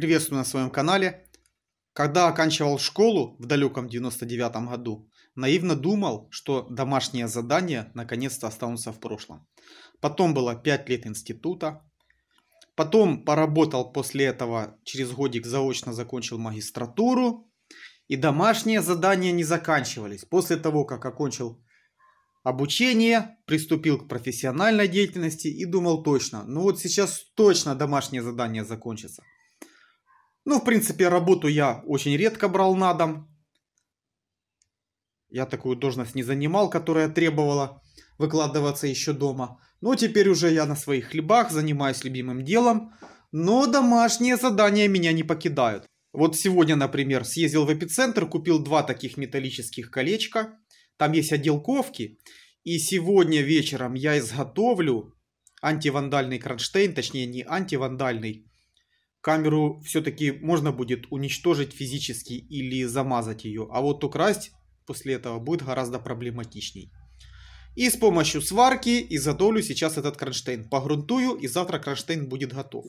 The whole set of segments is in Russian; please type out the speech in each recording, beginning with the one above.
Приветствую на своем канале. Когда оканчивал школу в далеком 99 году, наивно думал, что домашние задания наконец-то останутся в прошлом. Потом было 5 лет института. Потом поработал после этого, через годик заочно закончил магистратуру. И домашние задания не заканчивались. После того, как окончил обучение, приступил к профессиональной деятельности и думал точно, ну вот сейчас точно домашнее задание закончится. Ну, в принципе, работу я очень редко брал на дом. Я такую должность не занимал, которая требовала выкладываться еще дома. Но теперь уже я на своих хлебах занимаюсь любимым делом. Но домашние задания меня не покидают. Вот сегодня, например, съездил в эпицентр, купил два таких металлических колечка. Там есть отделковки. И сегодня вечером я изготовлю антивандальный кронштейн, точнее не антивандальный, камеру все-таки можно будет уничтожить физически или замазать ее, а вот украсть после этого будет гораздо проблематичней. И с помощью сварки изготовлю сейчас этот кронштейн. Погрунтую и завтра кронштейн будет готов.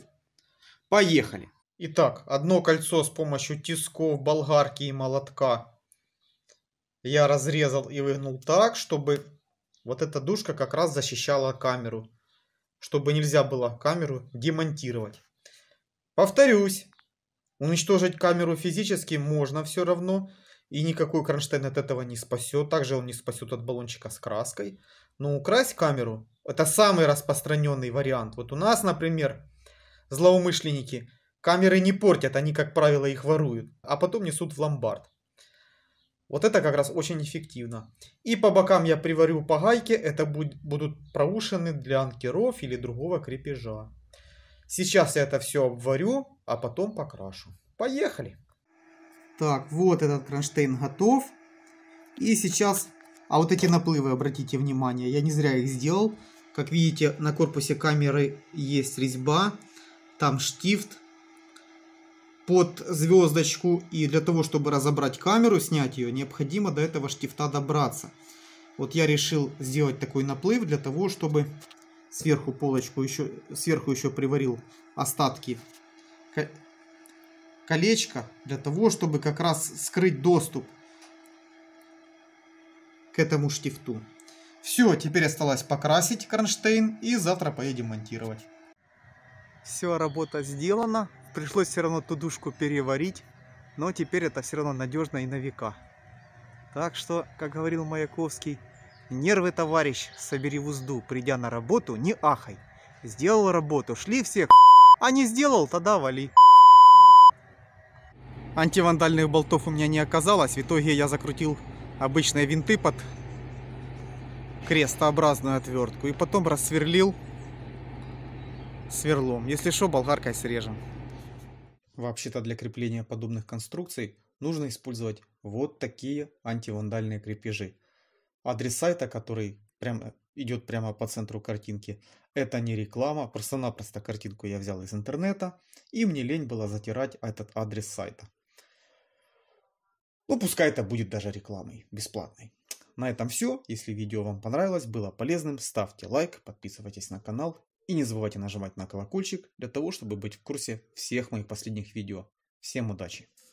Поехали. Итак, одно кольцо с помощью тисков, болгарки и молотка я разрезал и выгнул так, чтобы вот эта дужка как раз защищала камеру. Чтобы нельзя было камеру демонтировать. Повторюсь, уничтожить камеру физически можно все равно, и никакой кронштейн от этого не спасет. Также он не спасет от баллончика с краской. Но украсть камеру – это самый распространенный вариант. Вот у нас, например, злоумышленники камеры не портят, они, как правило, их воруют, а потом несут в ломбард. Вот это как раз очень эффективно. И по бокам я приварю по гайке, это будут проушины для анкеров или другого крепежа. Сейчас я это все обварю, а потом покрашу. Поехали! Так, вот этот кронштейн готов. И сейчас... А вот эти наплывы, обратите внимание, я не зря их сделал. Как видите, на корпусе камеры есть резьба, там штифт под звездочку. И для того, чтобы разобрать камеру, снять ее, необходимо до этого штифта добраться. Вот я решил сделать такой наплыв для того, чтобы сверху полочку еще, сверху еще приварил остатки колечко для того, чтобы как раз скрыть доступ к этому штифту. Все, теперь осталось покрасить кронштейн и завтра поедем монтировать. Все, работа сделана. Пришлось все равно тудушку переварить, но теперь это все равно надежно и на века. Так что, как говорил Маяковский, Нервы, товарищ, собери в узду, придя на работу, не ахай. Сделал работу, шли все а не сделал, тогда вали. Антивандальных болтов у меня не оказалось, в итоге я закрутил обычные винты под крестообразную отвертку и потом рассверлил сверлом. Если что, болгаркой срежем. Вообще-то для крепления подобных конструкций нужно использовать вот такие антивандальные крепежи. Адрес сайта, который прям э, идет прямо по центру картинки, это не реклама, просто-напросто картинку я взял из интернета, и мне лень было затирать этот адрес сайта. Ну, пускай это будет даже рекламой, бесплатной. На этом все. Если видео вам понравилось, было полезным, ставьте лайк, подписывайтесь на канал и не забывайте нажимать на колокольчик для того, чтобы быть в курсе всех моих последних видео. Всем удачи!